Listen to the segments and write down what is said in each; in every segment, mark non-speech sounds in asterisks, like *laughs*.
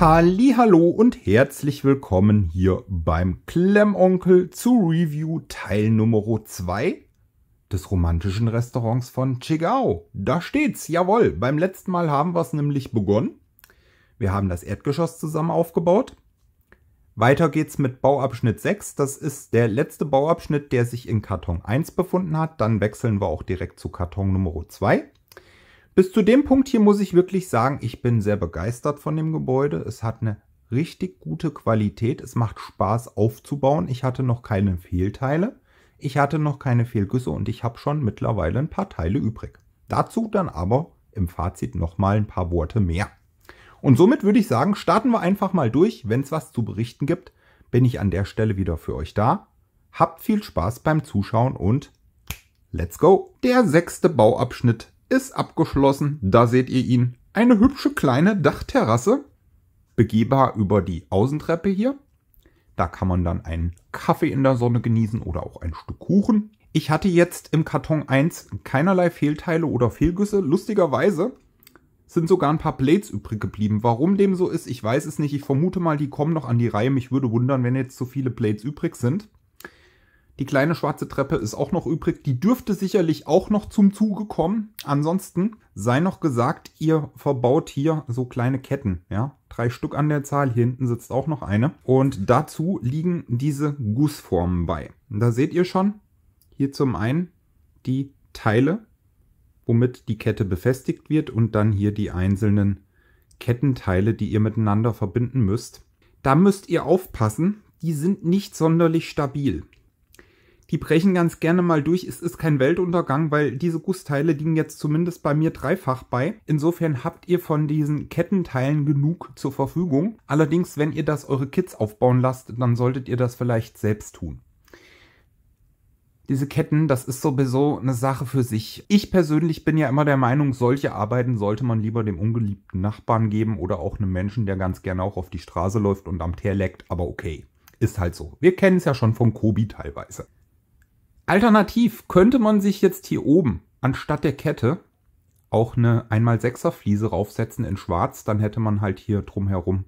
Hallo und herzlich willkommen hier beim Klemmonkel zu Review Teil Nummer 2 des romantischen Restaurants von Chigao. Da steht's, jawohl. Beim letzten Mal haben wir es nämlich begonnen. Wir haben das Erdgeschoss zusammen aufgebaut. Weiter geht's mit Bauabschnitt 6. Das ist der letzte Bauabschnitt, der sich in Karton 1 befunden hat. Dann wechseln wir auch direkt zu Karton Nummer 2. Bis zu dem Punkt hier muss ich wirklich sagen, ich bin sehr begeistert von dem Gebäude. Es hat eine richtig gute Qualität. Es macht Spaß aufzubauen. Ich hatte noch keine Fehlteile. Ich hatte noch keine Fehlgüsse und ich habe schon mittlerweile ein paar Teile übrig. Dazu dann aber im Fazit nochmal ein paar Worte mehr. Und somit würde ich sagen, starten wir einfach mal durch. Wenn es was zu berichten gibt, bin ich an der Stelle wieder für euch da. Habt viel Spaß beim Zuschauen und let's go! Der sechste Bauabschnitt ist abgeschlossen. Da seht ihr ihn. Eine hübsche kleine Dachterrasse, begehbar über die Außentreppe hier. Da kann man dann einen Kaffee in der Sonne genießen oder auch ein Stück Kuchen. Ich hatte jetzt im Karton 1 keinerlei Fehlteile oder Fehlgüsse. Lustigerweise sind sogar ein paar Blades übrig geblieben. Warum dem so ist, ich weiß es nicht. Ich vermute mal, die kommen noch an die Reihe. Mich würde wundern, wenn jetzt so viele Blades übrig sind. Die kleine schwarze Treppe ist auch noch übrig. Die dürfte sicherlich auch noch zum Zuge kommen. Ansonsten sei noch gesagt, ihr verbaut hier so kleine Ketten, ja. Drei Stück an der Zahl. Hier hinten sitzt auch noch eine. Und dazu liegen diese Gussformen bei. Und da seht ihr schon, hier zum einen die Teile, womit die Kette befestigt wird und dann hier die einzelnen Kettenteile, die ihr miteinander verbinden müsst. Da müsst ihr aufpassen, die sind nicht sonderlich stabil die brechen ganz gerne mal durch. Es ist kein Weltuntergang, weil diese Gussteile liegen jetzt zumindest bei mir dreifach bei. Insofern habt ihr von diesen Kettenteilen genug zur Verfügung. Allerdings, wenn ihr das eure Kids aufbauen lasst, dann solltet ihr das vielleicht selbst tun. Diese Ketten, das ist sowieso eine Sache für sich. Ich persönlich bin ja immer der Meinung, solche Arbeiten sollte man lieber dem ungeliebten Nachbarn geben oder auch einem Menschen, der ganz gerne auch auf die Straße läuft und am Teer leckt, aber okay. Ist halt so. Wir kennen es ja schon von Kobi teilweise. Alternativ könnte man sich jetzt hier oben anstatt der Kette auch eine 1x6er Fliese raufsetzen in schwarz. Dann hätte man halt hier drumherum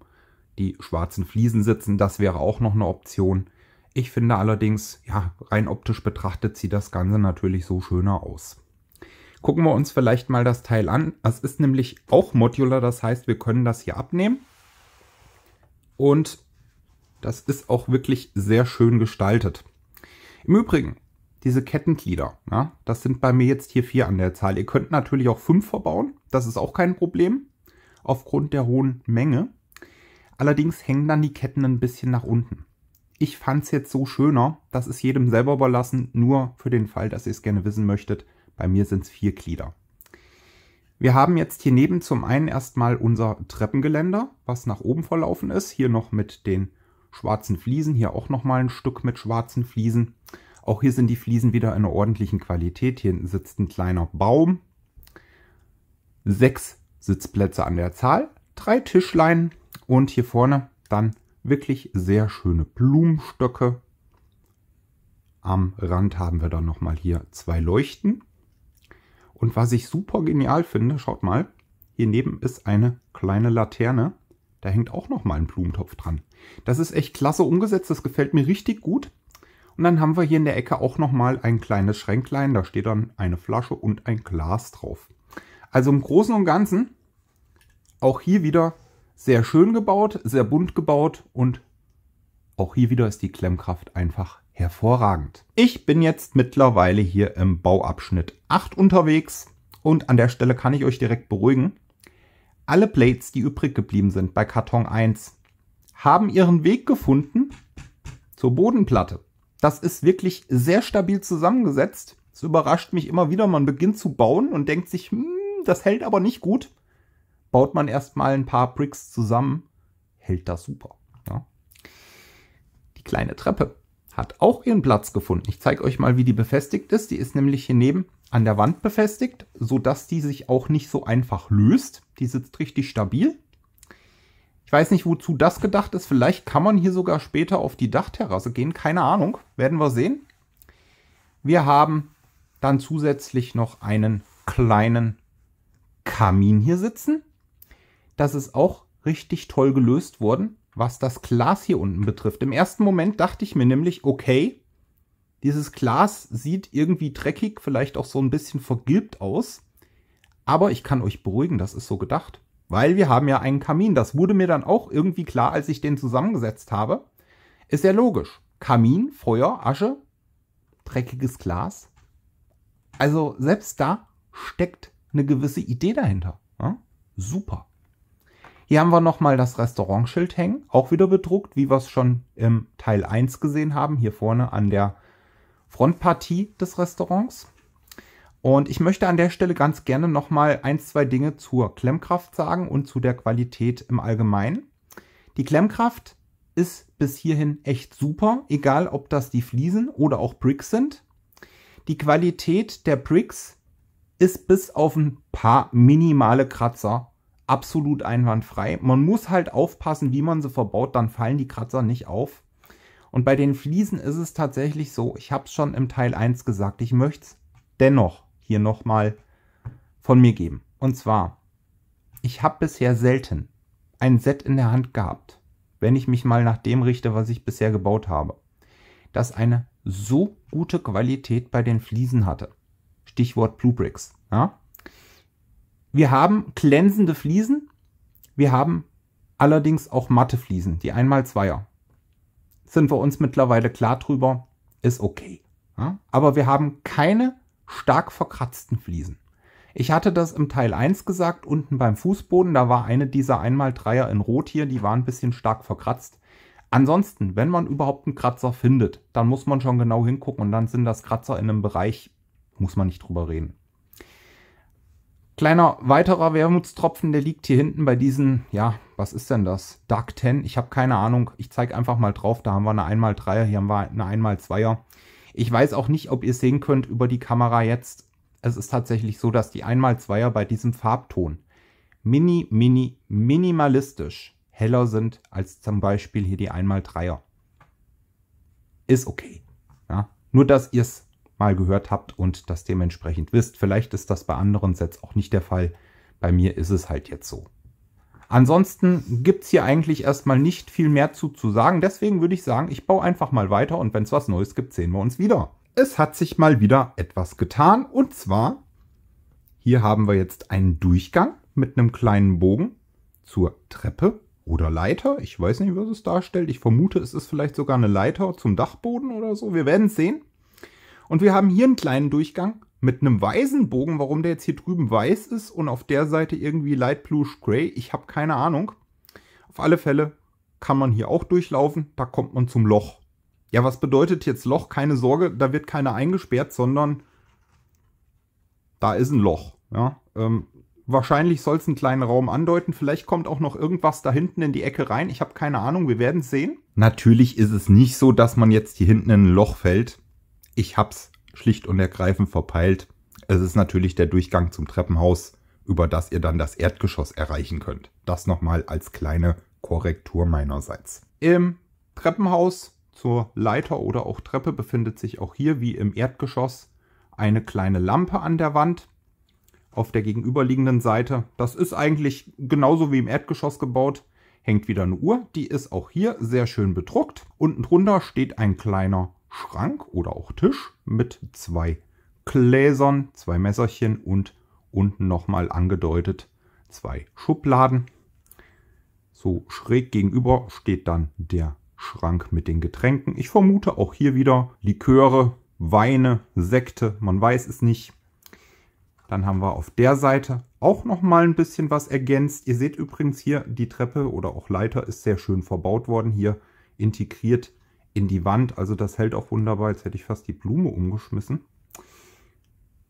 die schwarzen Fliesen sitzen. Das wäre auch noch eine Option. Ich finde allerdings, ja, rein optisch betrachtet sieht das Ganze natürlich so schöner aus. Gucken wir uns vielleicht mal das Teil an. Es ist nämlich auch modular, das heißt, wir können das hier abnehmen. Und das ist auch wirklich sehr schön gestaltet. Im Übrigen, diese Kettenglieder. Ja? Das sind bei mir jetzt hier vier an der Zahl. Ihr könnt natürlich auch fünf verbauen. Das ist auch kein Problem, aufgrund der hohen Menge. Allerdings hängen dann die Ketten ein bisschen nach unten. Ich fand es jetzt so schöner, das ist jedem selber überlassen, nur für den Fall, dass ihr es gerne wissen möchtet. Bei mir sind es vier Glieder. Wir haben jetzt hier neben zum einen erstmal unser Treppengeländer, was nach oben verlaufen ist. Hier noch mit den schwarzen Fliesen, hier auch nochmal ein Stück mit schwarzen Fliesen. Auch hier sind die Fliesen wieder in einer ordentlichen Qualität. Hier hinten sitzt ein kleiner Baum. Sechs Sitzplätze an der Zahl, drei Tischlein und hier vorne dann wirklich sehr schöne Blumenstöcke. Am Rand haben wir dann nochmal hier zwei Leuchten. Und was ich super genial finde, schaut mal, hier neben ist eine kleine Laterne. Da hängt auch nochmal ein Blumentopf dran. Das ist echt klasse umgesetzt, das gefällt mir richtig gut. Und dann haben wir hier in der Ecke auch nochmal ein kleines Schränklein. Da steht dann eine Flasche und ein Glas drauf. Also im Großen und Ganzen auch hier wieder sehr schön gebaut, sehr bunt gebaut und auch hier wieder ist die Klemmkraft einfach hervorragend. Ich bin jetzt mittlerweile hier im Bauabschnitt 8 unterwegs und an der Stelle kann ich euch direkt beruhigen. Alle Plates, die übrig geblieben sind bei Karton 1, haben ihren Weg gefunden zur Bodenplatte. Das ist wirklich sehr stabil zusammengesetzt. Es überrascht mich immer wieder. Man beginnt zu bauen und denkt sich, hm, das hält aber nicht gut. Baut man erstmal ein paar Bricks zusammen, hält das super. Ja. Die kleine Treppe hat auch ihren Platz gefunden. Ich zeige euch mal, wie die befestigt ist. Die ist nämlich hier neben an der Wand befestigt, sodass die sich auch nicht so einfach löst. Die sitzt richtig stabil. Ich weiß nicht, wozu das gedacht ist. Vielleicht kann man hier sogar später auf die Dachterrasse gehen. Keine Ahnung. Werden wir sehen. Wir haben dann zusätzlich noch einen kleinen Kamin hier sitzen. Das ist auch richtig toll gelöst worden, was das Glas hier unten betrifft. Im ersten Moment dachte ich mir nämlich, okay, dieses Glas sieht irgendwie dreckig, vielleicht auch so ein bisschen vergilbt aus. Aber ich kann euch beruhigen, das ist so gedacht. Weil wir haben ja einen Kamin. Das wurde mir dann auch irgendwie klar, als ich den zusammengesetzt habe. Ist ja logisch. Kamin, Feuer, Asche, dreckiges Glas. Also selbst da steckt eine gewisse Idee dahinter. Ja? Super. Hier haben wir nochmal das Restaurantschild hängen, auch wieder bedruckt, wie wir es schon im Teil 1 gesehen haben, hier vorne an der Frontpartie des Restaurants. Und ich möchte an der Stelle ganz gerne nochmal ein, zwei Dinge zur Klemmkraft sagen und zu der Qualität im Allgemeinen. Die Klemmkraft ist bis hierhin echt super, egal ob das die Fliesen oder auch Bricks sind. Die Qualität der Bricks ist bis auf ein paar minimale Kratzer absolut einwandfrei. Man muss halt aufpassen, wie man sie verbaut, dann fallen die Kratzer nicht auf. Und bei den Fliesen ist es tatsächlich so, ich habe es schon im Teil 1 gesagt, ich möchte es dennoch hier nochmal von mir geben. Und zwar, ich habe bisher selten ein Set in der Hand gehabt, wenn ich mich mal nach dem richte, was ich bisher gebaut habe, das eine so gute Qualität bei den Fliesen hatte. Stichwort Blue Bricks. Ja? Wir haben glänzende Fliesen, wir haben allerdings auch matte Fliesen, die einmal Zweier. Sind wir uns mittlerweile klar drüber, ist okay. Ja? Aber wir haben keine stark verkratzten Fliesen. Ich hatte das im Teil 1 gesagt, unten beim Fußboden, da war eine dieser einmal x 3 er in Rot hier, die war ein bisschen stark verkratzt. Ansonsten, wenn man überhaupt einen Kratzer findet, dann muss man schon genau hingucken und dann sind das Kratzer in einem Bereich, muss man nicht drüber reden. Kleiner weiterer Wermutstropfen, der liegt hier hinten bei diesen, ja, was ist denn das? Dark 10, ich habe keine Ahnung, ich zeige einfach mal drauf, da haben wir eine einmal x 3 er hier haben wir eine einmal x 2 ich weiß auch nicht, ob ihr sehen könnt über die Kamera jetzt. Es ist tatsächlich so, dass die 1x2er bei diesem Farbton mini, mini, minimalistisch heller sind als zum Beispiel hier die 1x3er. Ist okay. Ja? Nur, dass ihr es mal gehört habt und das dementsprechend wisst. Vielleicht ist das bei anderen Sets auch nicht der Fall. Bei mir ist es halt jetzt so. Ansonsten gibt es hier eigentlich erstmal nicht viel mehr zu, zu sagen. Deswegen würde ich sagen, ich baue einfach mal weiter und wenn es was Neues gibt, sehen wir uns wieder. Es hat sich mal wieder etwas getan und zwar hier haben wir jetzt einen Durchgang mit einem kleinen Bogen zur Treppe oder Leiter. Ich weiß nicht, was es darstellt. Ich vermute, es ist vielleicht sogar eine Leiter zum Dachboden oder so. Wir werden es sehen. Und wir haben hier einen kleinen Durchgang mit einem weißen Bogen, warum der jetzt hier drüben weiß ist und auf der Seite irgendwie Light Blue Gray, ich habe keine Ahnung. Auf alle Fälle kann man hier auch durchlaufen, da kommt man zum Loch. Ja, was bedeutet jetzt Loch? Keine Sorge, da wird keiner eingesperrt, sondern da ist ein Loch. Ja, ähm, wahrscheinlich soll es einen kleinen Raum andeuten. Vielleicht kommt auch noch irgendwas da hinten in die Ecke rein. Ich habe keine Ahnung, wir werden es sehen. Natürlich ist es nicht so, dass man jetzt hier hinten in ein Loch fällt. Ich hab's schlicht und ergreifend verpeilt. Es ist natürlich der Durchgang zum Treppenhaus, über das ihr dann das Erdgeschoss erreichen könnt. Das nochmal als kleine Korrektur meinerseits. Im Treppenhaus zur Leiter oder auch Treppe befindet sich auch hier wie im Erdgeschoss eine kleine Lampe an der Wand auf der gegenüberliegenden Seite. Das ist eigentlich genauso wie im Erdgeschoss gebaut. Hängt wieder eine Uhr, die ist auch hier sehr schön bedruckt. Unten drunter steht ein kleiner Schrank oder auch Tisch mit zwei Gläsern, zwei Messerchen und unten nochmal angedeutet zwei Schubladen. So schräg gegenüber steht dann der Schrank mit den Getränken. Ich vermute auch hier wieder Liköre, Weine, Sekte, man weiß es nicht. Dann haben wir auf der Seite auch nochmal ein bisschen was ergänzt. Ihr seht übrigens hier, die Treppe oder auch Leiter ist sehr schön verbaut worden. Hier integriert in die Wand. Also das hält auch wunderbar. Jetzt hätte ich fast die Blume umgeschmissen.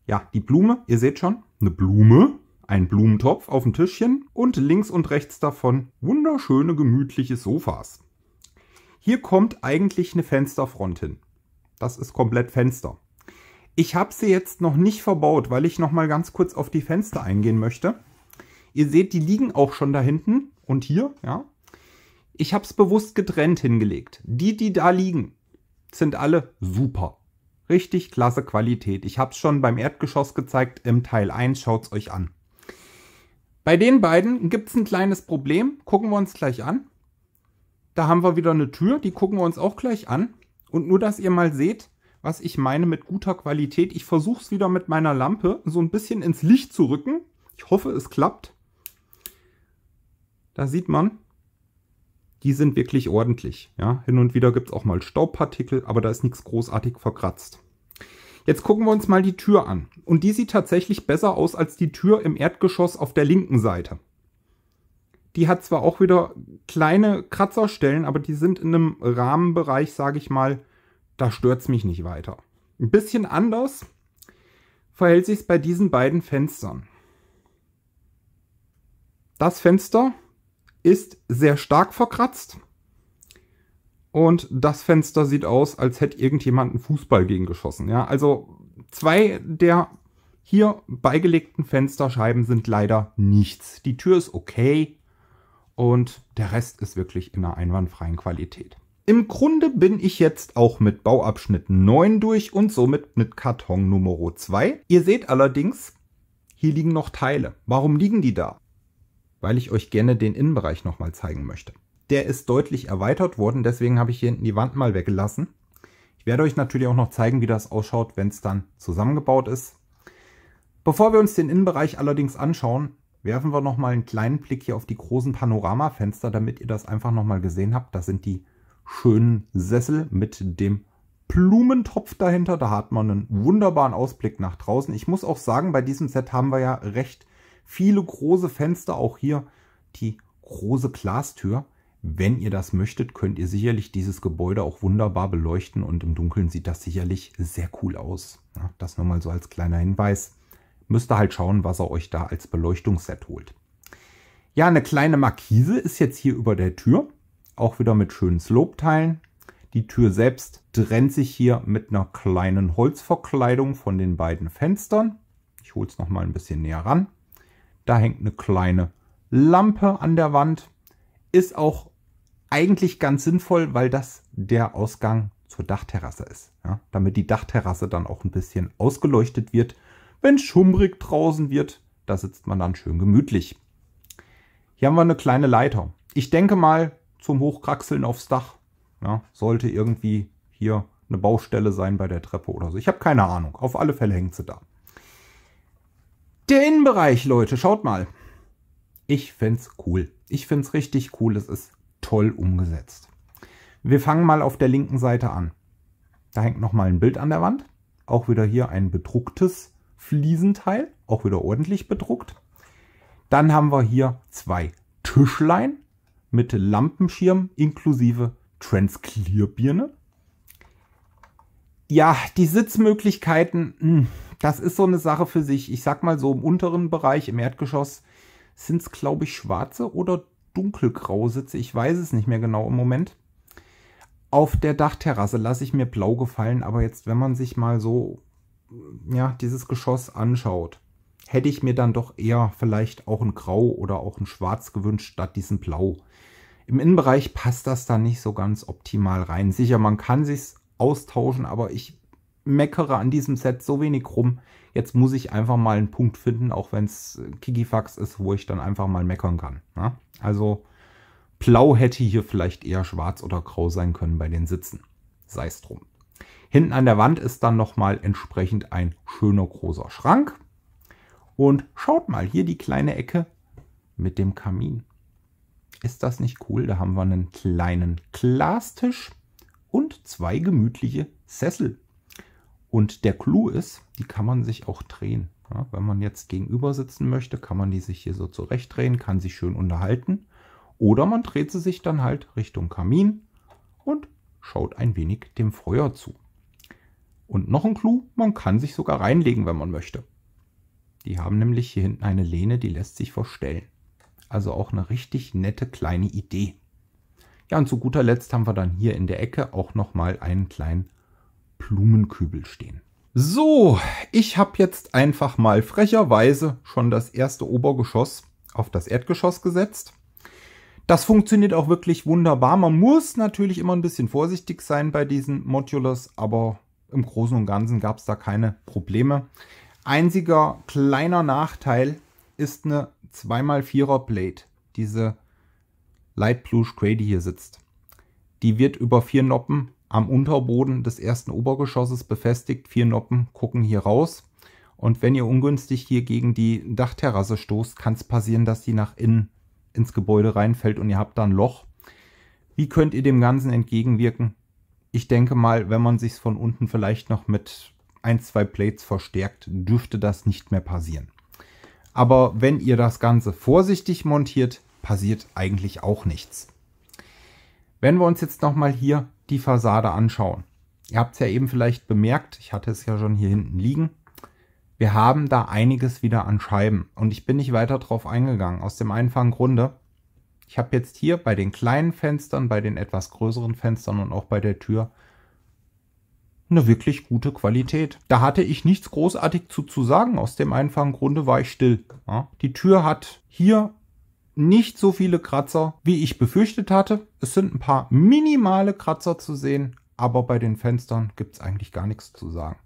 Ja, die Blume, ihr seht schon, eine Blume, ein Blumentopf auf dem Tischchen und links und rechts davon wunderschöne, gemütliche Sofas. Hier kommt eigentlich eine Fensterfront hin. Das ist komplett Fenster. Ich habe sie jetzt noch nicht verbaut, weil ich noch mal ganz kurz auf die Fenster eingehen möchte. Ihr seht, die liegen auch schon da hinten und hier, ja. Ich habe es bewusst getrennt hingelegt. Die, die da liegen, sind alle super. Richtig klasse Qualität. Ich habe es schon beim Erdgeschoss gezeigt im Teil 1. Schaut's euch an. Bei den beiden gibt es ein kleines Problem. Gucken wir uns gleich an. Da haben wir wieder eine Tür, die gucken wir uns auch gleich an. Und nur, dass ihr mal seht, was ich meine mit guter Qualität. Ich versuche es wieder mit meiner Lampe so ein bisschen ins Licht zu rücken. Ich hoffe, es klappt. Da sieht man, die sind wirklich ordentlich. Ja? Hin und wieder gibt es auch mal Staubpartikel, aber da ist nichts großartig verkratzt. Jetzt gucken wir uns mal die Tür an. Und die sieht tatsächlich besser aus als die Tür im Erdgeschoss auf der linken Seite. Die hat zwar auch wieder kleine Kratzerstellen, aber die sind in einem Rahmenbereich, sage ich mal, da stört es mich nicht weiter. Ein bisschen anders verhält sich es bei diesen beiden Fenstern. Das Fenster ist sehr stark verkratzt. Und das Fenster sieht aus, als hätte irgendjemand einen Fußball gegen geschossen. Ja, also zwei der hier beigelegten Fensterscheiben sind leider nichts. Die Tür ist okay und der Rest ist wirklich in einer einwandfreien Qualität. Im Grunde bin ich jetzt auch mit Bauabschnitt 9 durch und somit mit Karton Nummer 2. Ihr seht allerdings, hier liegen noch Teile. Warum liegen die da? weil ich euch gerne den Innenbereich nochmal zeigen möchte. Der ist deutlich erweitert worden, deswegen habe ich hier hinten die Wand mal weggelassen. Ich werde euch natürlich auch noch zeigen, wie das ausschaut, wenn es dann zusammengebaut ist. Bevor wir uns den Innenbereich allerdings anschauen, werfen wir nochmal einen kleinen Blick hier auf die großen Panoramafenster, damit ihr das einfach nochmal gesehen habt. Das sind die schönen Sessel mit dem Blumentopf dahinter. Da hat man einen wunderbaren Ausblick nach draußen. Ich muss auch sagen, bei diesem Set haben wir ja recht viele große Fenster, auch hier die große Glastür. Wenn ihr das möchtet, könnt ihr sicherlich dieses Gebäude auch wunderbar beleuchten und im Dunkeln sieht das sicherlich sehr cool aus. Ja, das nochmal so als kleiner Hinweis. Müsst ihr halt schauen, was er euch da als Beleuchtungsset holt. Ja, eine kleine Markise ist jetzt hier über der Tür. Auch wieder mit schönen Slope-Teilen. Die Tür selbst trennt sich hier mit einer kleinen Holzverkleidung von den beiden Fenstern. Ich hole es nochmal ein bisschen näher ran. Da hängt eine kleine Lampe an der Wand. Ist auch eigentlich ganz sinnvoll, weil das der Ausgang zur Dachterrasse ist. Ja? Damit die Dachterrasse dann auch ein bisschen ausgeleuchtet wird. Wenn schummrig draußen wird, da sitzt man dann schön gemütlich. Hier haben wir eine kleine Leiter. Ich denke mal zum Hochkraxeln aufs Dach. Ja, sollte irgendwie hier eine Baustelle sein bei der Treppe oder so. Ich habe keine Ahnung. Auf alle Fälle hängt sie da. Der Innenbereich, Leute, schaut mal. Ich es cool. Ich finde es richtig cool. Es ist toll umgesetzt. Wir fangen mal auf der linken Seite an. Da hängt nochmal ein Bild an der Wand. Auch wieder hier ein bedrucktes Fliesenteil. Auch wieder ordentlich bedruckt. Dann haben wir hier zwei Tischlein mit Lampenschirm inklusive Transclear-Birne ja, die Sitzmöglichkeiten, hm, das ist so eine Sache für sich. Ich sag mal so im unteren Bereich, im Erdgeschoss, sind es, glaube ich, schwarze oder dunkelgraue Sitze. Ich weiß es nicht mehr genau im Moment. Auf der Dachterrasse lasse ich mir blau gefallen, aber jetzt, wenn man sich mal so, ja, dieses Geschoss anschaut, hätte ich mir dann doch eher vielleicht auch ein Grau oder auch ein Schwarz gewünscht, statt diesen Blau. Im Innenbereich passt das dann nicht so ganz optimal rein. Sicher, man kann sich's austauschen, aber ich meckere an diesem Set so wenig rum. Jetzt muss ich einfach mal einen Punkt finden, auch wenn es äh, Kikifax ist, wo ich dann einfach mal meckern kann. Ne? Also blau hätte hier vielleicht eher schwarz oder grau sein können bei den Sitzen. Sei es drum. Hinten an der Wand ist dann nochmal entsprechend ein schöner großer Schrank. Und schaut mal, hier die kleine Ecke mit dem Kamin. Ist das nicht cool? Da haben wir einen kleinen Glastisch und zwei gemütliche Sessel. Und der Clou ist, die kann man sich auch drehen. Ja, wenn man jetzt gegenüber sitzen möchte, kann man die sich hier so zurechtdrehen, kann sich schön unterhalten. Oder man dreht sie sich dann halt Richtung Kamin und schaut ein wenig dem Feuer zu. Und noch ein Clou, man kann sich sogar reinlegen, wenn man möchte. Die haben nämlich hier hinten eine Lehne, die lässt sich verstellen. Also auch eine richtig nette kleine Idee. Ja, und zu guter Letzt haben wir dann hier in der Ecke auch nochmal einen kleinen Blumenkübel stehen. So, ich habe jetzt einfach mal frecherweise schon das erste Obergeschoss auf das Erdgeschoss gesetzt. Das funktioniert auch wirklich wunderbar. Man muss natürlich immer ein bisschen vorsichtig sein bei diesen Modulars, aber im Großen und Ganzen gab es da keine Probleme. Einziger kleiner Nachteil ist eine 2x4er Blade. Diese Light Blue Grady hier sitzt. Die wird über vier Noppen am Unterboden des ersten Obergeschosses befestigt. Vier Noppen gucken hier raus. Und wenn ihr ungünstig hier gegen die Dachterrasse stoßt, kann es passieren, dass die nach innen ins Gebäude reinfällt und ihr habt da ein Loch. Wie könnt ihr dem Ganzen entgegenwirken? Ich denke mal, wenn man sich von unten vielleicht noch mit ein, zwei Plates verstärkt, dürfte das nicht mehr passieren. Aber wenn ihr das Ganze vorsichtig montiert, passiert eigentlich auch nichts. Wenn wir uns jetzt nochmal hier die Fassade anschauen. Ihr habt es ja eben vielleicht bemerkt, ich hatte es ja schon hier hinten liegen. Wir haben da einiges wieder an Scheiben und ich bin nicht weiter drauf eingegangen, aus dem einfachen Grunde. Ich habe jetzt hier bei den kleinen Fenstern, bei den etwas größeren Fenstern und auch bei der Tür eine wirklich gute Qualität. Da hatte ich nichts großartig zu, zu sagen. Aus dem einfachen Grunde war ich still. Ja. Die Tür hat hier nicht so viele Kratzer, wie ich befürchtet hatte. Es sind ein paar minimale Kratzer zu sehen, aber bei den Fenstern gibt es eigentlich gar nichts zu sagen.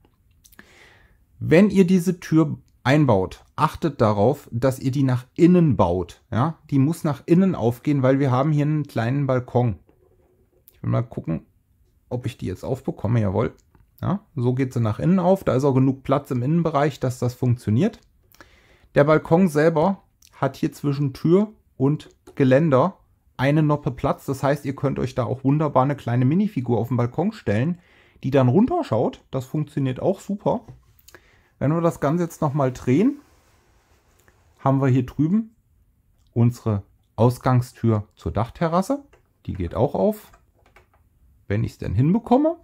Wenn ihr diese Tür einbaut, achtet darauf, dass ihr die nach innen baut. Ja, die muss nach innen aufgehen, weil wir haben hier einen kleinen Balkon. Ich will mal gucken, ob ich die jetzt aufbekomme. Jawohl. Ja, so geht sie nach innen auf. Da ist auch genug Platz im Innenbereich, dass das funktioniert. Der Balkon selber hat hier zwischen Tür und Geländer eine Noppe Platz. Das heißt, ihr könnt euch da auch wunderbar eine kleine Minifigur auf den Balkon stellen, die dann runterschaut. Das funktioniert auch super. Wenn wir das Ganze jetzt nochmal drehen, haben wir hier drüben unsere Ausgangstür zur Dachterrasse. Die geht auch auf, wenn ich es denn hinbekomme.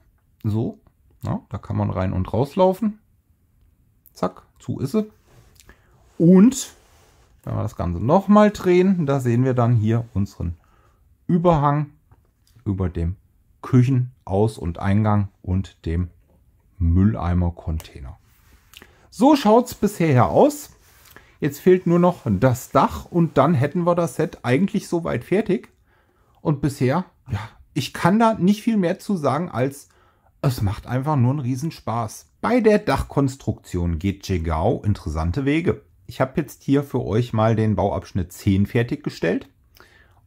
So, na, da kann man rein und rauslaufen. Zack, zu ist sie. Und wenn wir das Ganze nochmal drehen, da sehen wir dann hier unseren Überhang über dem Küchenaus- und Eingang und dem Mülleimer-Container. So schaut es bisher aus. Jetzt fehlt nur noch das Dach und dann hätten wir das Set eigentlich soweit fertig. Und bisher, ja, ich kann da nicht viel mehr zu sagen, als es macht einfach nur einen Riesenspaß. Bei der Dachkonstruktion geht Jegao interessante Wege ich habe jetzt hier für euch mal den Bauabschnitt 10 fertiggestellt.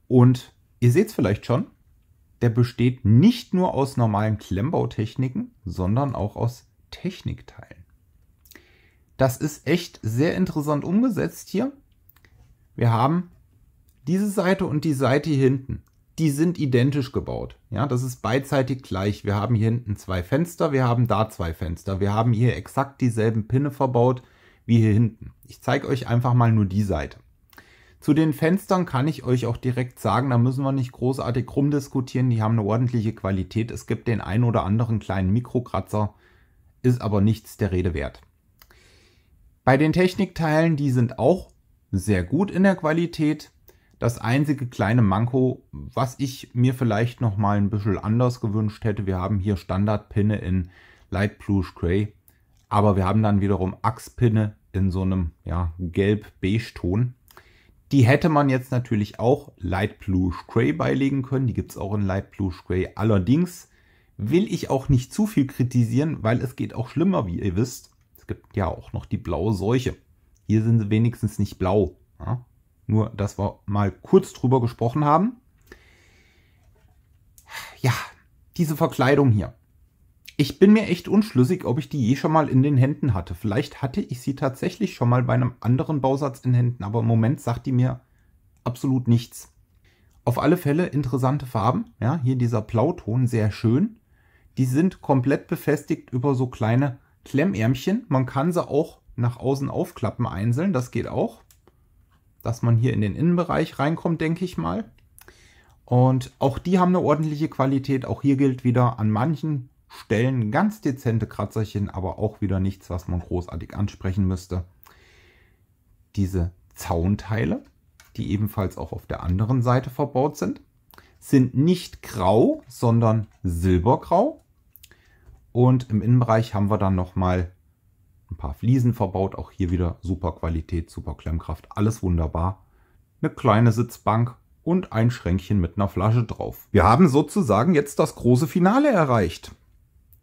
Und ihr seht es vielleicht schon, der besteht nicht nur aus normalen Klemmbautechniken, sondern auch aus Technikteilen. Das ist echt sehr interessant umgesetzt hier. Wir haben diese Seite und die Seite hier hinten. Die sind identisch gebaut. Ja, das ist beidseitig gleich. Wir haben hier hinten zwei Fenster, wir haben da zwei Fenster. Wir haben hier exakt dieselben Pinne verbaut wie hier hinten. Ich zeige euch einfach mal nur die Seite. Zu den Fenstern kann ich euch auch direkt sagen, da müssen wir nicht großartig rumdiskutieren, die haben eine ordentliche Qualität. Es gibt den ein oder anderen kleinen Mikrokratzer, ist aber nichts der Rede wert. Bei den Technikteilen, die sind auch sehr gut in der Qualität. Das einzige kleine Manko, was ich mir vielleicht noch mal ein bisschen anders gewünscht hätte, wir haben hier Standardpinne in Light Blue Gray. Aber wir haben dann wiederum Achspinne in so einem ja, gelb-beige-Ton. Die hätte man jetzt natürlich auch Light Blue Grey beilegen können. Die gibt es auch in Light Blue Grey. Allerdings will ich auch nicht zu viel kritisieren, weil es geht auch schlimmer, wie ihr wisst. Es gibt ja auch noch die blaue Seuche. Hier sind sie wenigstens nicht blau. Ja? Nur, dass wir mal kurz drüber gesprochen haben. Ja, diese Verkleidung hier. Ich bin mir echt unschlüssig, ob ich die je schon mal in den Händen hatte. Vielleicht hatte ich sie tatsächlich schon mal bei einem anderen Bausatz in Händen, aber im Moment sagt die mir absolut nichts. Auf alle Fälle interessante Farben. Ja, hier dieser Blauton, sehr schön. Die sind komplett befestigt über so kleine Klemmärmchen. Man kann sie auch nach außen aufklappen einzeln, das geht auch. Dass man hier in den Innenbereich reinkommt, denke ich mal. Und auch die haben eine ordentliche Qualität. Auch hier gilt wieder, an manchen Stellen ganz dezente Kratzerchen, aber auch wieder nichts, was man großartig ansprechen müsste. Diese Zaunteile, die ebenfalls auch auf der anderen Seite verbaut sind, sind nicht grau, sondern silbergrau. Und im Innenbereich haben wir dann nochmal ein paar Fliesen verbaut. Auch hier wieder super Qualität, super Klemmkraft, alles wunderbar. Eine kleine Sitzbank und ein Schränkchen mit einer Flasche drauf. Wir haben sozusagen jetzt das große Finale erreicht.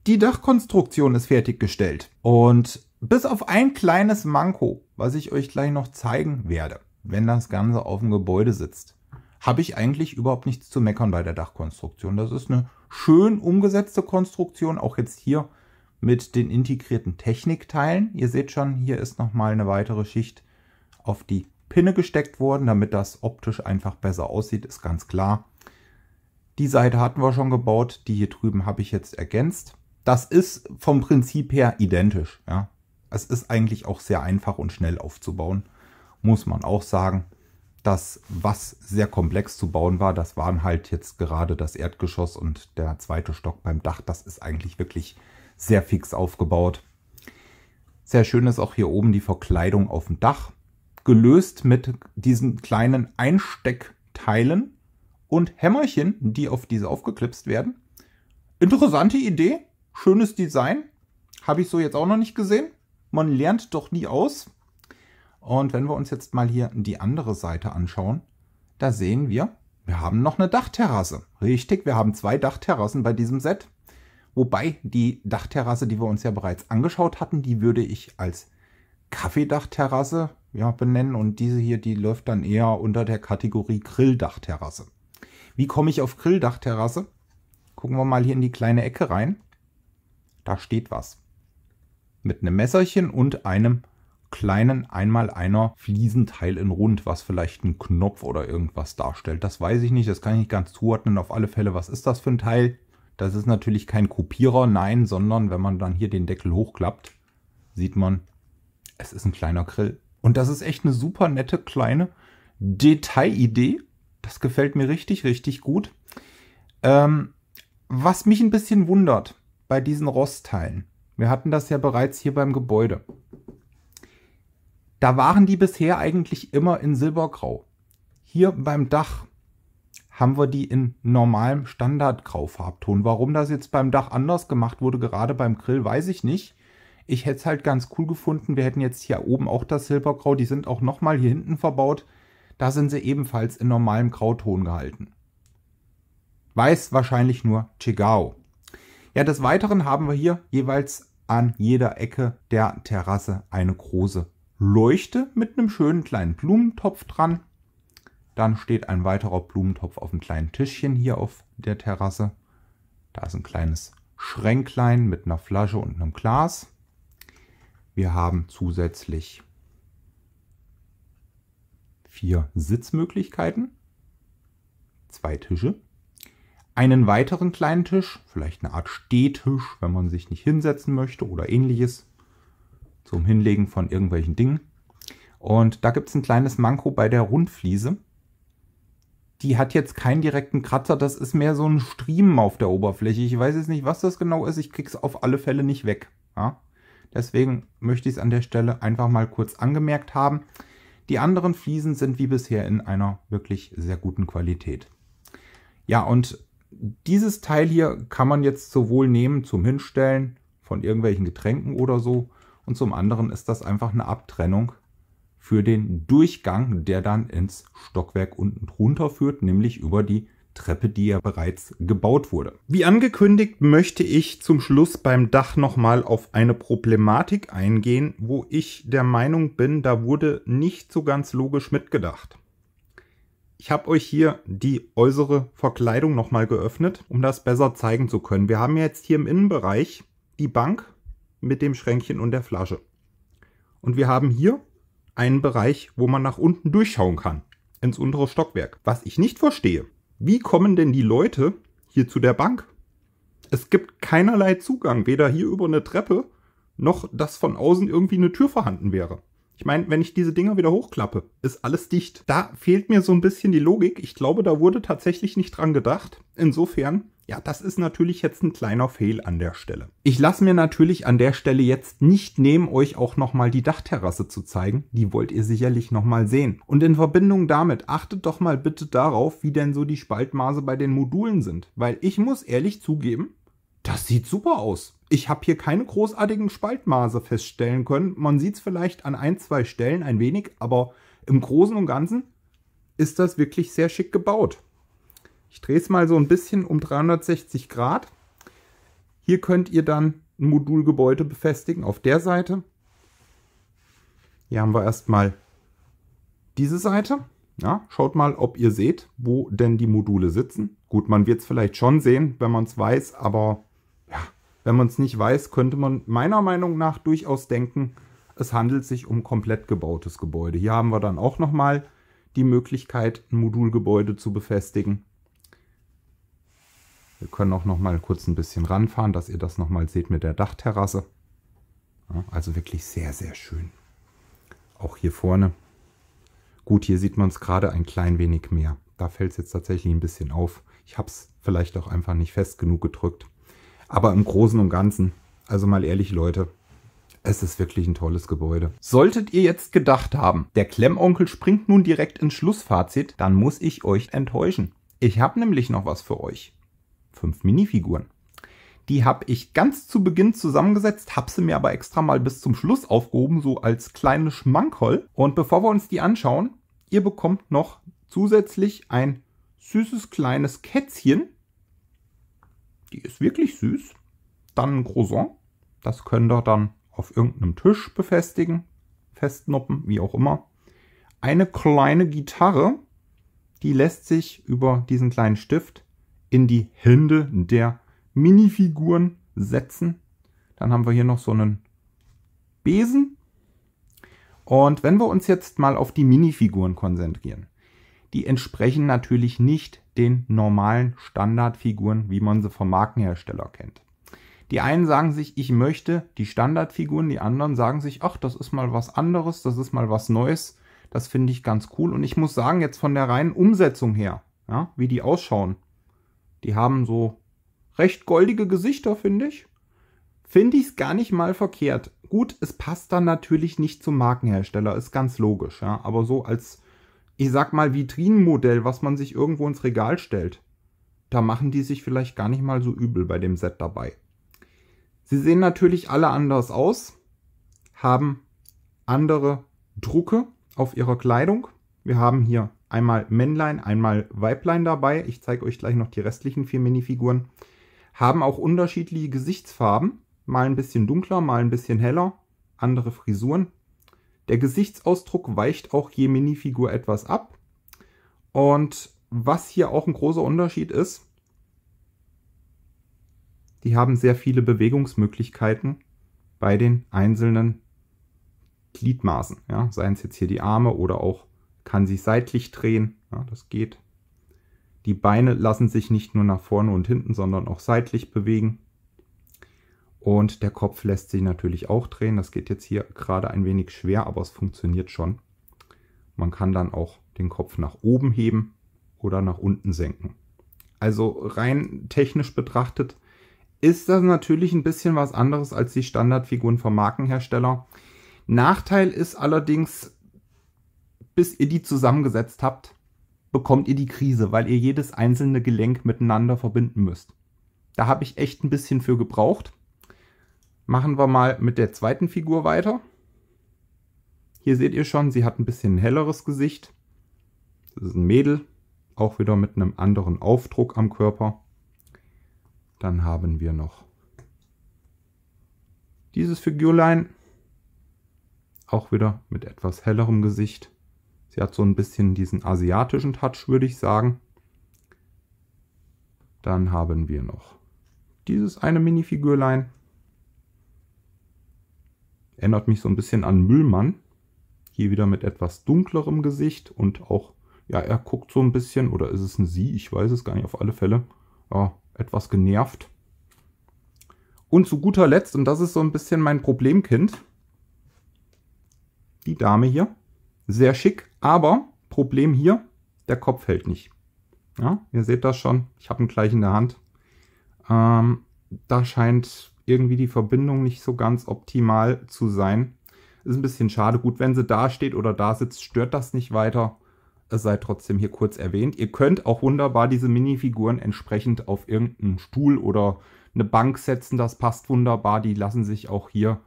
Die Dachkonstruktion ist fertiggestellt und bis auf ein kleines Manko, was ich euch gleich noch zeigen werde, wenn das Ganze auf dem Gebäude sitzt, habe ich eigentlich überhaupt nichts zu meckern bei der Dachkonstruktion. Das ist eine schön umgesetzte Konstruktion, auch jetzt hier mit den integrierten Technikteilen. Ihr seht schon, hier ist nochmal eine weitere Schicht auf die Pinne gesteckt worden, damit das optisch einfach besser aussieht, ist ganz klar. Die Seite hatten wir schon gebaut, die hier drüben habe ich jetzt ergänzt. Das ist vom Prinzip her identisch. Ja. Es ist eigentlich auch sehr einfach und schnell aufzubauen, muss man auch sagen. Das, was sehr komplex zu bauen war, das waren halt jetzt gerade das Erdgeschoss und der zweite Stock beim Dach. Das ist eigentlich wirklich sehr fix aufgebaut. Sehr schön ist auch hier oben die Verkleidung auf dem Dach, gelöst mit diesen kleinen Einsteckteilen und Hämmerchen, die auf diese aufgeklipst werden. Interessante Idee, Schönes Design. Habe ich so jetzt auch noch nicht gesehen. Man lernt doch nie aus. Und wenn wir uns jetzt mal hier die andere Seite anschauen, da sehen wir, wir haben noch eine Dachterrasse. Richtig, wir haben zwei Dachterrassen bei diesem Set. Wobei die Dachterrasse, die wir uns ja bereits angeschaut hatten, die würde ich als Kaffeedachterrasse ja, benennen und diese hier, die läuft dann eher unter der Kategorie Grilldachterrasse. Wie komme ich auf Grilldachterrasse? Gucken wir mal hier in die kleine Ecke rein. Da steht was. Mit einem Messerchen und einem kleinen einmal einer Fliesenteil in Rund, was vielleicht ein Knopf oder irgendwas darstellt. Das weiß ich nicht, das kann ich nicht ganz zuordnen. Auf alle Fälle, was ist das für ein Teil? Das ist natürlich kein Kopierer, nein, sondern wenn man dann hier den Deckel hochklappt, sieht man, es ist ein kleiner Grill. Und das ist echt eine super nette kleine Detailidee. Das gefällt mir richtig, richtig gut. Ähm, was mich ein bisschen wundert, bei diesen Rostteilen. Wir hatten das ja bereits hier beim Gebäude. Da waren die bisher eigentlich immer in Silbergrau. Hier beim Dach haben wir die in normalem Standardgrau-Farbton. Warum das jetzt beim Dach anders gemacht wurde, gerade beim Grill, weiß ich nicht. Ich hätte es halt ganz cool gefunden. Wir hätten jetzt hier oben auch das Silbergrau. Die sind auch nochmal hier hinten verbaut. Da sind sie ebenfalls in normalem Grauton gehalten. Weiß wahrscheinlich nur Chigao. Ja, des Weiteren haben wir hier jeweils an jeder Ecke der Terrasse eine große Leuchte mit einem schönen kleinen Blumentopf dran. Dann steht ein weiterer Blumentopf auf einem kleinen Tischchen hier auf der Terrasse. Da ist ein kleines Schränklein mit einer Flasche und einem Glas. Wir haben zusätzlich vier Sitzmöglichkeiten, zwei Tische, einen weiteren kleinen Tisch, vielleicht eine Art Stehtisch, wenn man sich nicht hinsetzen möchte oder ähnliches, zum Hinlegen von irgendwelchen Dingen. Und da gibt es ein kleines Manko bei der Rundfliese. Die hat jetzt keinen direkten Kratzer, das ist mehr so ein Striemen auf der Oberfläche. Ich weiß jetzt nicht, was das genau ist, ich krieg's auf alle Fälle nicht weg. Ja? Deswegen möchte ich es an der Stelle einfach mal kurz angemerkt haben. Die anderen Fliesen sind wie bisher in einer wirklich sehr guten Qualität. Ja, und dieses Teil hier kann man jetzt sowohl nehmen zum Hinstellen von irgendwelchen Getränken oder so und zum anderen ist das einfach eine Abtrennung für den Durchgang, der dann ins Stockwerk unten drunter führt, nämlich über die Treppe, die ja bereits gebaut wurde. Wie angekündigt, möchte ich zum Schluss beim Dach nochmal auf eine Problematik eingehen, wo ich der Meinung bin, da wurde nicht so ganz logisch mitgedacht. Ich habe euch hier die äußere Verkleidung nochmal geöffnet, um das besser zeigen zu können. Wir haben jetzt hier im Innenbereich die Bank mit dem Schränkchen und der Flasche. Und wir haben hier einen Bereich, wo man nach unten durchschauen kann, ins untere Stockwerk. Was ich nicht verstehe, wie kommen denn die Leute hier zu der Bank? Es gibt keinerlei Zugang, weder hier über eine Treppe, noch dass von außen irgendwie eine Tür vorhanden wäre. Ich meine, wenn ich diese Dinger wieder hochklappe, ist alles dicht. Da fehlt mir so ein bisschen die Logik. Ich glaube, da wurde tatsächlich nicht dran gedacht. Insofern, ja, das ist natürlich jetzt ein kleiner Fehl an der Stelle. Ich lasse mir natürlich an der Stelle jetzt nicht nehmen, euch auch nochmal die Dachterrasse zu zeigen. Die wollt ihr sicherlich nochmal sehen. Und in Verbindung damit achtet doch mal bitte darauf, wie denn so die Spaltmaße bei den Modulen sind. Weil ich muss ehrlich zugeben, das sieht super aus. Ich habe hier keine großartigen Spaltmaße feststellen können. Man sieht es vielleicht an ein, zwei Stellen ein wenig, aber im Großen und Ganzen ist das wirklich sehr schick gebaut. Ich drehe es mal so ein bisschen um 360 Grad. Hier könnt ihr dann ein Modulgebäude befestigen auf der Seite. Hier haben wir erstmal diese Seite. Ja, schaut mal, ob ihr seht, wo denn die Module sitzen. Gut, man wird es vielleicht schon sehen, wenn man es weiß, aber wenn man es nicht weiß, könnte man meiner Meinung nach durchaus denken, es handelt sich um komplett gebautes Gebäude. Hier haben wir dann auch nochmal die Möglichkeit, ein Modulgebäude zu befestigen. Wir können auch nochmal kurz ein bisschen ranfahren, dass ihr das nochmal seht mit der Dachterrasse. Ja, also wirklich sehr, sehr schön. Auch hier vorne. Gut, hier sieht man es gerade ein klein wenig mehr. Da fällt es jetzt tatsächlich ein bisschen auf. Ich habe es vielleicht auch einfach nicht fest genug gedrückt. Aber im Großen und Ganzen, also mal ehrlich, Leute, es ist wirklich ein tolles Gebäude. Solltet ihr jetzt gedacht haben, der Klemmonkel springt nun direkt ins Schlussfazit, dann muss ich euch enttäuschen. Ich habe nämlich noch was für euch. Fünf Minifiguren. Die habe ich ganz zu Beginn zusammengesetzt, habe sie mir aber extra mal bis zum Schluss aufgehoben, so als kleine Schmankerl. Und bevor wir uns die anschauen, ihr bekommt noch zusätzlich ein süßes kleines Kätzchen die ist wirklich süß. Dann ein Croissant, das könnt ihr dann auf irgendeinem Tisch befestigen, festnoppen, wie auch immer. Eine kleine Gitarre, die lässt sich über diesen kleinen Stift in die Hände der Minifiguren setzen. Dann haben wir hier noch so einen Besen. Und wenn wir uns jetzt mal auf die Minifiguren konzentrieren, die entsprechen natürlich nicht den normalen Standardfiguren, wie man sie vom Markenhersteller kennt. Die einen sagen sich, ich möchte die Standardfiguren, die anderen sagen sich, ach, das ist mal was anderes, das ist mal was Neues, das finde ich ganz cool. Und ich muss sagen, jetzt von der reinen Umsetzung her, ja, wie die ausschauen, die haben so recht goldige Gesichter, finde ich. Finde ich es gar nicht mal verkehrt. Gut, es passt dann natürlich nicht zum Markenhersteller, ist ganz logisch, ja, aber so als ich sag mal, Vitrinenmodell, was man sich irgendwo ins Regal stellt. Da machen die sich vielleicht gar nicht mal so übel bei dem Set dabei. Sie sehen natürlich alle anders aus, haben andere Drucke auf ihrer Kleidung. Wir haben hier einmal Männlein, einmal Weiblein dabei. Ich zeige euch gleich noch die restlichen vier Minifiguren. Haben auch unterschiedliche Gesichtsfarben, mal ein bisschen dunkler, mal ein bisschen heller, andere Frisuren. Der Gesichtsausdruck weicht auch je Minifigur etwas ab. Und was hier auch ein großer Unterschied ist, die haben sehr viele Bewegungsmöglichkeiten bei den einzelnen Gliedmaßen. Ja, seien es jetzt hier die Arme oder auch kann sie seitlich drehen. Ja, das geht. Die Beine lassen sich nicht nur nach vorne und hinten, sondern auch seitlich bewegen. Und der Kopf lässt sich natürlich auch drehen. Das geht jetzt hier gerade ein wenig schwer, aber es funktioniert schon. Man kann dann auch den Kopf nach oben heben oder nach unten senken. Also rein technisch betrachtet ist das natürlich ein bisschen was anderes als die Standardfiguren vom Markenhersteller. Nachteil ist allerdings, bis ihr die zusammengesetzt habt, bekommt ihr die Krise, weil ihr jedes einzelne Gelenk miteinander verbinden müsst. Da habe ich echt ein bisschen für gebraucht Machen wir mal mit der zweiten Figur weiter. Hier seht ihr schon, sie hat ein bisschen helleres Gesicht. Das ist ein Mädel, auch wieder mit einem anderen Aufdruck am Körper. Dann haben wir noch dieses Figürlein, auch wieder mit etwas hellerem Gesicht. Sie hat so ein bisschen diesen asiatischen Touch, würde ich sagen. Dann haben wir noch dieses eine Minifigürlein, Erinnert mich so ein bisschen an Müllmann. Hier wieder mit etwas dunklerem Gesicht und auch, ja, er guckt so ein bisschen, oder ist es ein Sie? Ich weiß es gar nicht, auf alle Fälle. Ja, etwas genervt. Und zu guter Letzt, und das ist so ein bisschen mein Problemkind, die Dame hier. Sehr schick, aber Problem hier, der Kopf hält nicht. Ja, ihr seht das schon, ich habe ihn gleich in der Hand. Ähm, da scheint irgendwie die Verbindung nicht so ganz optimal zu sein. Ist ein bisschen schade. Gut, wenn sie da steht oder da sitzt, stört das nicht weiter. Es sei trotzdem hier kurz erwähnt. Ihr könnt auch wunderbar diese Minifiguren entsprechend auf irgendeinen Stuhl oder eine Bank setzen. Das passt wunderbar. Die lassen sich auch hier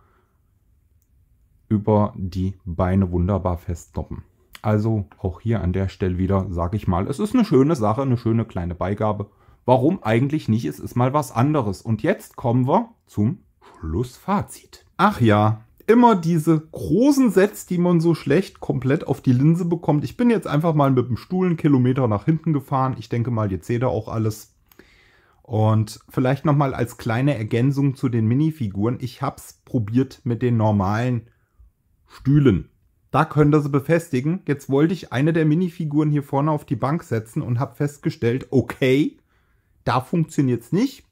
über die Beine wunderbar festnoppen. Also auch hier an der Stelle wieder, sage ich mal, es ist eine schöne Sache, eine schöne kleine Beigabe warum eigentlich nicht, es ist mal was anderes. Und jetzt kommen wir zum Schlussfazit. Ach ja, immer diese großen Sets, die man so schlecht komplett auf die Linse bekommt. Ich bin jetzt einfach mal mit dem Stuhl einen Kilometer nach hinten gefahren. Ich denke mal, jetzt seht ihr auch alles. Und vielleicht nochmal als kleine Ergänzung zu den Minifiguren. Ich hab's probiert mit den normalen Stühlen. Da könnt ihr sie befestigen. Jetzt wollte ich eine der Minifiguren hier vorne auf die Bank setzen und habe festgestellt, okay, da funktioniert es nicht.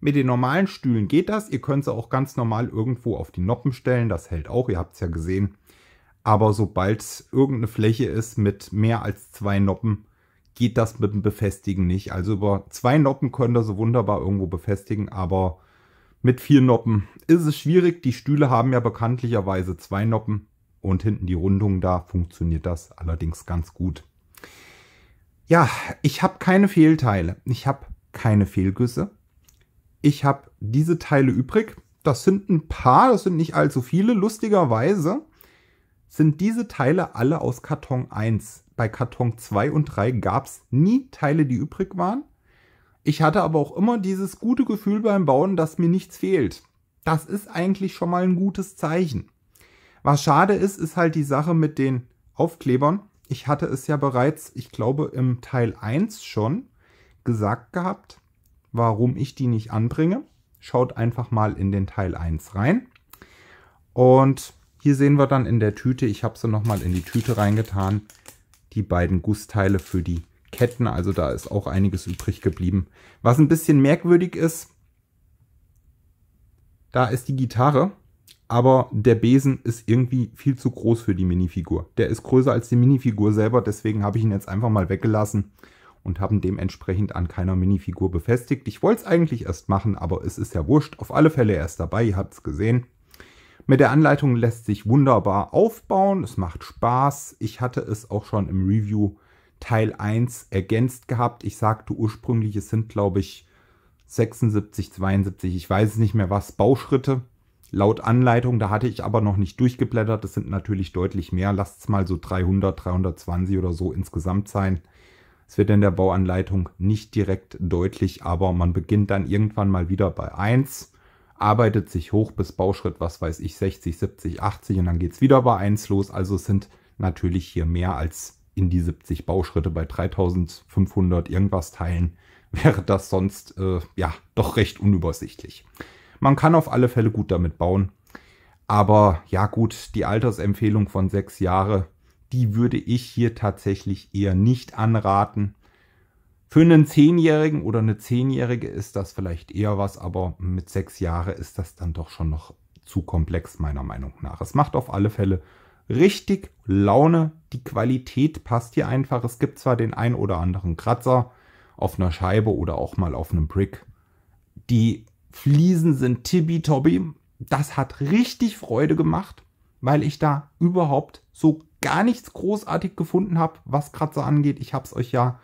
Mit den normalen Stühlen geht das. Ihr könnt sie auch ganz normal irgendwo auf die Noppen stellen. Das hält auch, ihr habt es ja gesehen. Aber sobald irgendeine Fläche ist mit mehr als zwei Noppen, geht das mit dem Befestigen nicht. Also über zwei Noppen könnt ihr so wunderbar irgendwo befestigen, aber mit vier Noppen ist es schwierig. Die Stühle haben ja bekanntlicherweise zwei Noppen und hinten die Rundung da funktioniert das allerdings ganz gut. Ja, ich habe keine Fehlteile. Ich habe keine Fehlgüsse. Ich habe diese Teile übrig. Das sind ein paar, das sind nicht allzu viele. Lustigerweise sind diese Teile alle aus Karton 1. Bei Karton 2 und 3 gab es nie Teile, die übrig waren. Ich hatte aber auch immer dieses gute Gefühl beim Bauen, dass mir nichts fehlt. Das ist eigentlich schon mal ein gutes Zeichen. Was schade ist, ist halt die Sache mit den Aufklebern. Ich hatte es ja bereits, ich glaube, im Teil 1 schon gesagt gehabt, warum ich die nicht anbringe. Schaut einfach mal in den Teil 1 rein. Und hier sehen wir dann in der Tüte, ich habe sie nochmal in die Tüte reingetan, die beiden Gussteile für die Ketten. Also da ist auch einiges übrig geblieben. Was ein bisschen merkwürdig ist, da ist die Gitarre, aber der Besen ist irgendwie viel zu groß für die Minifigur. Der ist größer als die Minifigur selber, deswegen habe ich ihn jetzt einfach mal weggelassen und haben dementsprechend an keiner Minifigur befestigt. Ich wollte es eigentlich erst machen, aber es ist ja wurscht. Auf alle Fälle erst dabei, ihr habt es gesehen. Mit der Anleitung lässt sich wunderbar aufbauen, es macht Spaß. Ich hatte es auch schon im Review Teil 1 ergänzt gehabt. Ich sagte ursprünglich, es sind glaube ich 76, 72, ich weiß es nicht mehr was, Bauschritte laut Anleitung. Da hatte ich aber noch nicht durchgeblättert. Das sind natürlich deutlich mehr. Lasst es mal so 300, 320 oder so insgesamt sein. Es wird in der Bauanleitung nicht direkt deutlich, aber man beginnt dann irgendwann mal wieder bei 1, arbeitet sich hoch bis Bauschritt, was weiß ich, 60, 70, 80 und dann geht es wieder bei 1 los. Also es sind natürlich hier mehr als in die 70 Bauschritte bei 3500 irgendwas teilen, *laughs* wäre das sonst äh, ja doch recht unübersichtlich. Man kann auf alle Fälle gut damit bauen, aber ja gut, die Altersempfehlung von sechs Jahre die würde ich hier tatsächlich eher nicht anraten. Für einen Zehnjährigen oder eine Zehnjährige ist das vielleicht eher was, aber mit sechs Jahren ist das dann doch schon noch zu komplex meiner Meinung nach. Es macht auf alle Fälle richtig Laune, die Qualität passt hier einfach. Es gibt zwar den ein oder anderen Kratzer auf einer Scheibe oder auch mal auf einem Brick. Die Fliesen sind tibi-tobi. Das hat richtig Freude gemacht, weil ich da überhaupt so gar nichts großartig gefunden habe, was Kratzer angeht. Ich habe es euch ja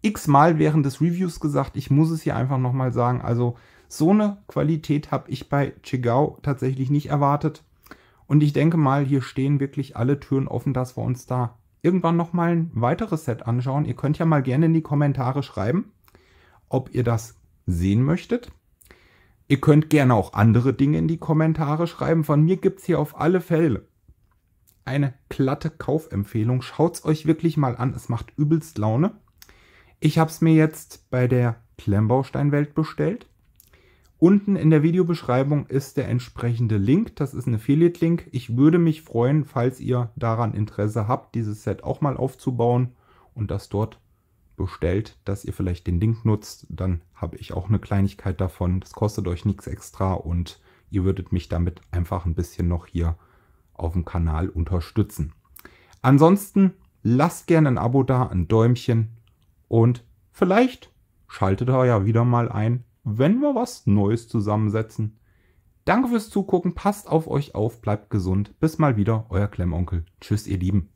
x-mal während des Reviews gesagt. Ich muss es hier einfach nochmal sagen. Also so eine Qualität habe ich bei Chigao tatsächlich nicht erwartet. Und ich denke mal, hier stehen wirklich alle Türen offen, dass wir uns da irgendwann nochmal ein weiteres Set anschauen. Ihr könnt ja mal gerne in die Kommentare schreiben, ob ihr das sehen möchtet. Ihr könnt gerne auch andere Dinge in die Kommentare schreiben. Von mir gibt es hier auf alle Fälle eine glatte Kaufempfehlung. Schaut es euch wirklich mal an. Es macht übelst Laune. Ich habe es mir jetzt bei der Klemmbausteinwelt bestellt. Unten in der Videobeschreibung ist der entsprechende Link. Das ist ein Affiliate-Link. Ich würde mich freuen, falls ihr daran Interesse habt, dieses Set auch mal aufzubauen und das dort bestellt, dass ihr vielleicht den Link nutzt. Dann habe ich auch eine Kleinigkeit davon. Das kostet euch nichts extra und ihr würdet mich damit einfach ein bisschen noch hier auf dem Kanal unterstützen. Ansonsten lasst gerne ein Abo da, ein Däumchen und vielleicht schaltet ihr ja wieder mal ein, wenn wir was Neues zusammensetzen. Danke fürs Zugucken, passt auf euch auf, bleibt gesund. Bis mal wieder, euer Klemmonkel. Tschüss, ihr Lieben.